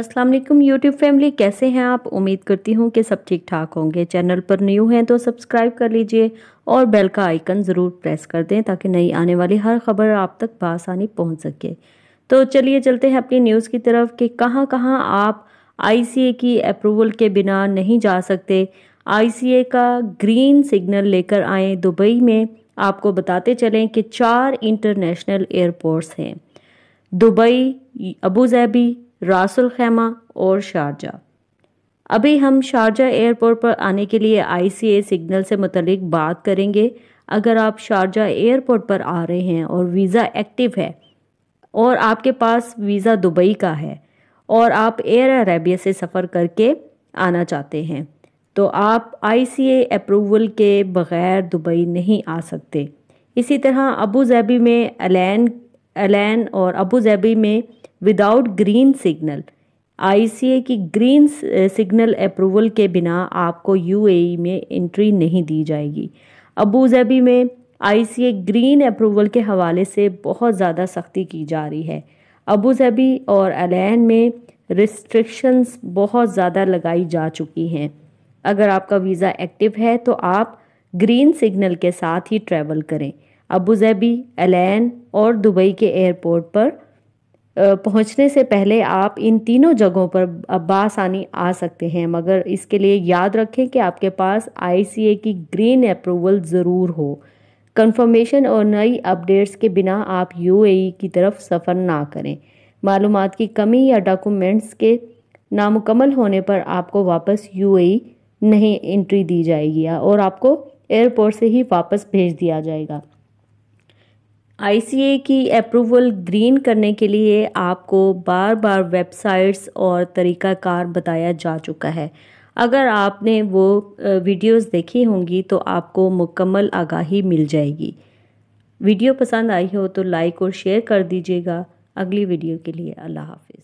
अस्सलाम वालेकुम YouTube family कैसे हैं आप उम्मीद करती हूँ कि सब ठीक ठाक होंगे चैनल पर न्यू हैं तो सब्सक्राइब कर लीजिए और बेल का आइकन ज़रूर प्रेस कर दें ताकि नई आने वाली हर खबर आप तक बसानी पहुँच सके तो चलिए चलते हैं अपनी न्यूज़ की तरफ कि कहाँ कहाँ आप आई की अप्रूवल के बिना नहीं जा सकते आई का ग्रीन सिग्नल लेकर आए दुबई में आपको बताते चलें कि चार इंटरनेशनल एयरपोर्ट्स हैं दुबई अबू जैबी रासुलखैमा और शारजा अभी हम शारजा एयरपोर्ट पर आने के लिए आईसीए सिग्नल से मुतलिक बात करेंगे अगर आप शारजा एयरपोर्ट पर आ रहे हैं और वीज़ा एक्टिव है और आपके पास वीज़ा दुबई का है और आप एयर अरेबिया से सफ़र करके आना चाहते हैं तो आप आईसीए अप्रूवल के बग़ैर दुबई नहीं आ सकते इसी तरह अबू धाबी में अलैन एलैन और अबू जैबी में विदाउट ग्रीन सिग्नल आईसीए की ग्रीन सिग्नल अप्रूवल के बिना आपको यूएई e में एंट्री नहीं दी जाएगी अबू जैबी में आईसीए ग्रीन अप्रूवल के हवाले से बहुत ज़्यादा सख्ती की जा रही है अबू जैबी और एलैन में रिस्ट्रिक्शंस बहुत ज़्यादा लगाई जा चुकी हैं अगर आपका वीज़ा एक्टिव है तो आप ग्रीन सिग्नल के साथ ही ट्रैवल करें अबूज़बी एलैन और दुबई के एयरपोर्ट पर पहुंचने से पहले आप इन तीनों जगहों पर बासानी आ सकते हैं मगर इसके लिए याद रखें कि आपके पास आई की ग्रीन अप्रूवल ज़रूर हो कंफर्मेशन और नई अपडेट्स के बिना आप यूएई की तरफ सफ़र ना करें मालूम की कमी या डॉक्यूमेंट्स के नामुकमल होने पर आपको वापस यूएई नहीं एंट्री दी जाएगी और आपको एयरपोर्ट से ही वापस भेज दिया जाएगा आईसीए की अप्रूवल ग्रीन करने के लिए आपको बार बार वेबसाइट्स और तरीकाकार बताया जा चुका है अगर आपने वो वीडियोस देखी होंगी तो आपको मुकम्मल आगाही मिल जाएगी वीडियो पसंद आई हो तो लाइक और शेयर कर दीजिएगा अगली वीडियो के लिए अल्लाह हाफिज़